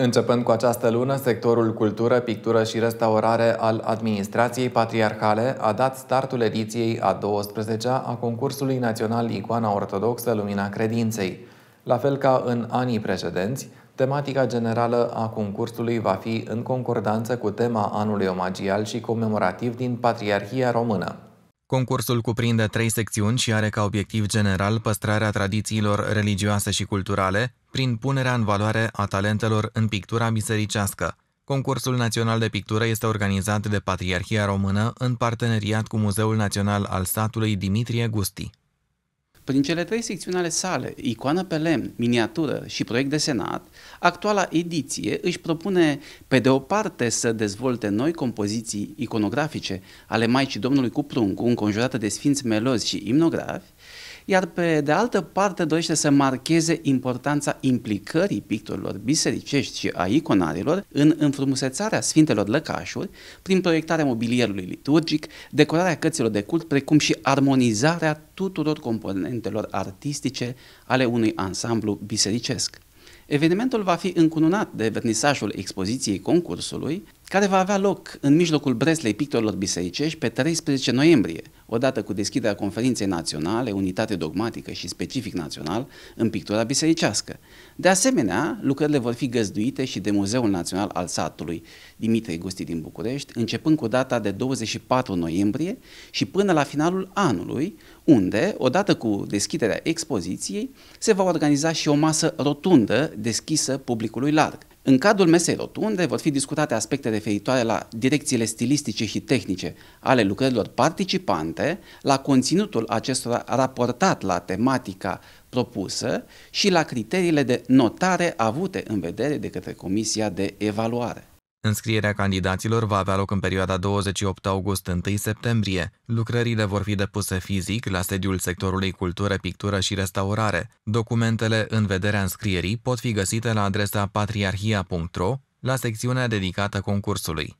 Începând cu această lună, sectorul cultură, pictură și restaurare al administrației patriarhale a dat startul ediției a 12-a a concursului național Icoana Ortodoxă Lumina Credinței. La fel ca în anii precedenți, tematica generală a concursului va fi în concordanță cu tema anului omagial și comemorativ din Patriarhia Română. Concursul cuprinde trei secțiuni și are ca obiectiv general păstrarea tradițiilor religioase și culturale, prin punerea în valoare a talentelor în pictura bisericească. Concursul Național de Pictură este organizat de Patriarhia Română în parteneriat cu Muzeul Național al Satului Dimitrie Gusti. Prin păi cele trei secțiuni ale sale, icoană pe lemn, miniatură și proiect desenat, actuala ediție își propune, pe de o parte, să dezvolte noi compoziții iconografice ale Maicii Domnului cu prunc, înconjurată de sfinți melozi și imnografi, iar pe de altă parte dorește să marcheze importanța implicării pictorilor bisericești și a iconarilor în înfrumusețarea sfintelor lăcașuri prin proiectarea mobilierului liturgic, decorarea cărților de cult, precum și armonizarea tuturor componentelor artistice ale unui ansamblu bisericesc. Evenimentul va fi încununat de vernisajul expoziției concursului, care va avea loc în mijlocul Breslei Pictorilor Bisericești pe 13 noiembrie, odată cu deschiderea conferinței naționale Unitate Dogmatică și Specific Național în pictura bisericească. De asemenea, lucrările vor fi găzduite și de Muzeul Național al Satului Dimitrie Gusti din București, începând cu data de 24 noiembrie și până la finalul anului, unde, odată cu deschiderea expoziției, se va organiza și o masă rotundă deschisă publicului larg. În cadrul mesei rotunde vor fi discutate aspecte referitoare la direcțiile stilistice și tehnice ale lucrărilor participante, la conținutul acestora raportat la tematica propusă și la criteriile de notare avute în vedere de către Comisia de Evaluare. Înscrierea candidaților va avea loc în perioada 28 august-1 septembrie. Lucrările vor fi depuse fizic la sediul sectorului Cultură, Pictură și Restaurare. Documentele în vederea înscrierii pot fi găsite la adresa patriarhia.ro, la secțiunea dedicată concursului.